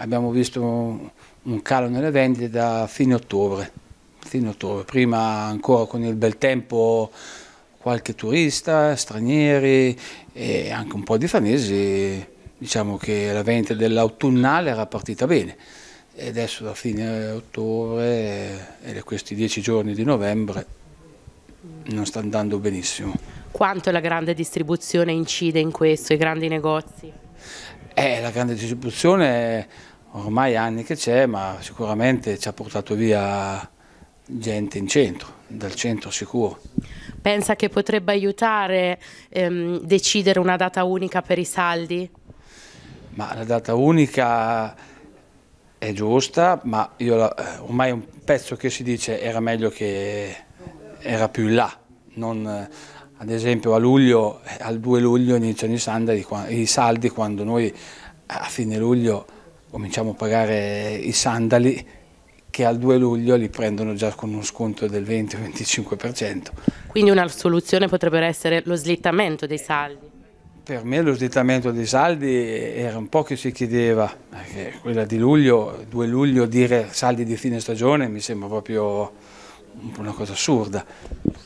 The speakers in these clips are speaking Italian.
abbiamo visto un calo nelle vendite da fine ottobre, fine ottobre. prima ancora con il bel tempo qualche turista, stranieri e anche un po' di fanesi, diciamo che la vendita dell'autunnale era partita bene e adesso da fine ottobre e questi dieci giorni di novembre non sta andando benissimo. Quanto la grande distribuzione incide in questo, i grandi negozi? Eh, la grande distribuzione ormai anni che c'è, ma sicuramente ci ha portato via gente in centro, dal centro sicuro. Pensa che potrebbe aiutare ehm, decidere una data unica per i saldi? Ma la data unica è giusta, ma la, ormai è un pezzo che si dice era meglio che era più in là. Non, ad esempio a luglio, al 2 luglio iniziano i saldi, i saldi quando noi a fine luglio cominciamo a pagare i sandali che al 2 luglio li prendono già con uno sconto del 20-25%. Quindi una soluzione potrebbe essere lo slittamento dei saldi? Per me lo slittamento dei saldi era un po' che si chiedeva, perché quella di luglio, 2 luglio dire saldi di fine stagione mi sembra proprio una cosa assurda.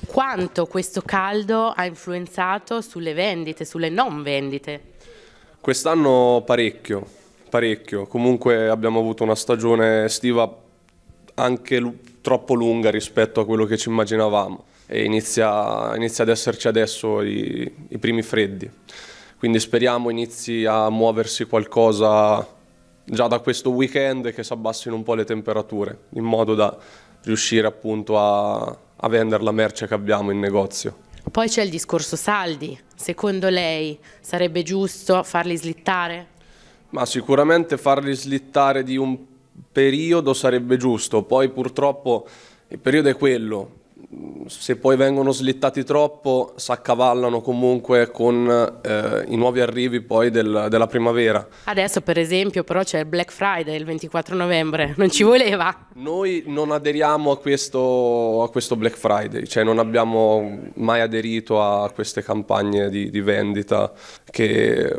Quanto questo caldo ha influenzato sulle vendite, sulle non vendite? Quest'anno parecchio, parecchio. Comunque abbiamo avuto una stagione estiva anche troppo lunga rispetto a quello che ci immaginavamo e inizia, inizia ad esserci adesso i, i primi freddi. Quindi speriamo inizi a muoversi qualcosa già da questo weekend che si abbassino un po' le temperature, in modo da riuscire appunto a, a vendere la merce che abbiamo in negozio. Poi c'è il discorso saldi, secondo lei sarebbe giusto farli slittare? Ma sicuramente farli slittare di un periodo sarebbe giusto, poi purtroppo il periodo è quello, se poi vengono slittati troppo si accavallano comunque con eh, i nuovi arrivi poi del, della primavera. Adesso per esempio però c'è il Black Friday il 24 novembre, non ci voleva? Noi non aderiamo a questo, a questo Black Friday, cioè non abbiamo mai aderito a queste campagne di, di vendita che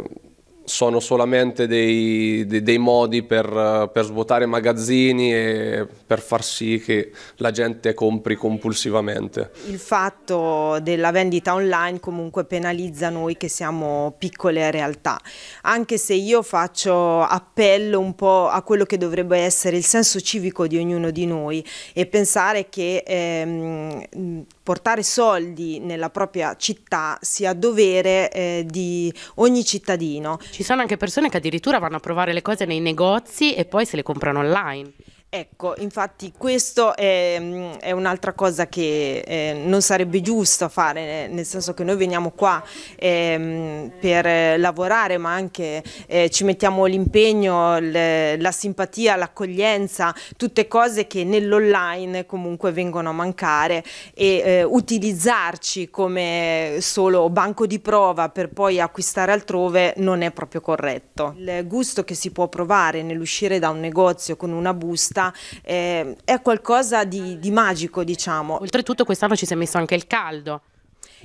sono solamente dei, dei, dei modi per, per, svuotare magazzini e per far sì che la gente compri compulsivamente. Il fatto della vendita online comunque penalizza noi che siamo piccole realtà, anche se io faccio appello un po' a quello che dovrebbe essere il senso civico di ognuno di noi e pensare che ehm, portare soldi nella propria città sia dovere eh, di ogni cittadino. Ci sono anche persone che addirittura vanno a provare le cose nei negozi e poi se le comprano online. Ecco, infatti questo è, è un'altra cosa che eh, non sarebbe giusto fare, nel senso che noi veniamo qua eh, per lavorare ma anche eh, ci mettiamo l'impegno, la simpatia, l'accoglienza, tutte cose che nell'online comunque vengono a mancare e eh, utilizzarci come solo banco di prova per poi acquistare altrove non è proprio corretto. Il gusto che si può provare nell'uscire da un negozio con una busta eh, è qualcosa di, di magico diciamo. Oltretutto quest'anno ci si è messo anche il caldo.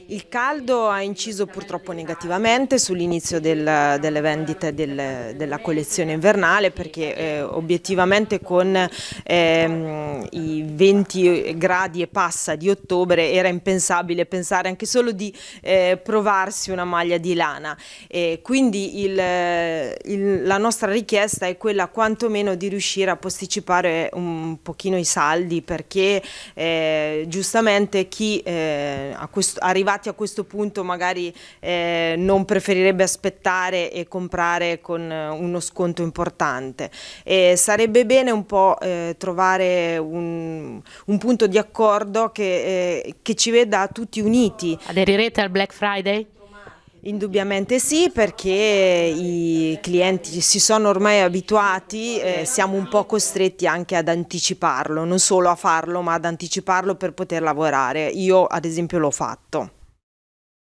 Il caldo ha inciso purtroppo negativamente sull'inizio del, delle vendite del, della collezione invernale perché eh, obiettivamente con eh, i 20 gradi e passa di ottobre era impensabile pensare anche solo di eh, provarsi una maglia di lana. E quindi il, il, la nostra richiesta è quella quantomeno di riuscire a posticipare un pochino i saldi perché eh, giustamente chi eh, a questo, arriva arrivati a questo punto magari eh, non preferirebbe aspettare e comprare con eh, uno sconto importante. E sarebbe bene un po' eh, trovare un, un, punto di accordo che, eh, che ci veda tutti uniti. Aderirete al Black Friday? Indubbiamente sì, perché i clienti si sono ormai abituati, eh, siamo un po' costretti anche ad anticiparlo, non solo a farlo, ma ad anticiparlo per poter lavorare. Io ad esempio l'ho fatto.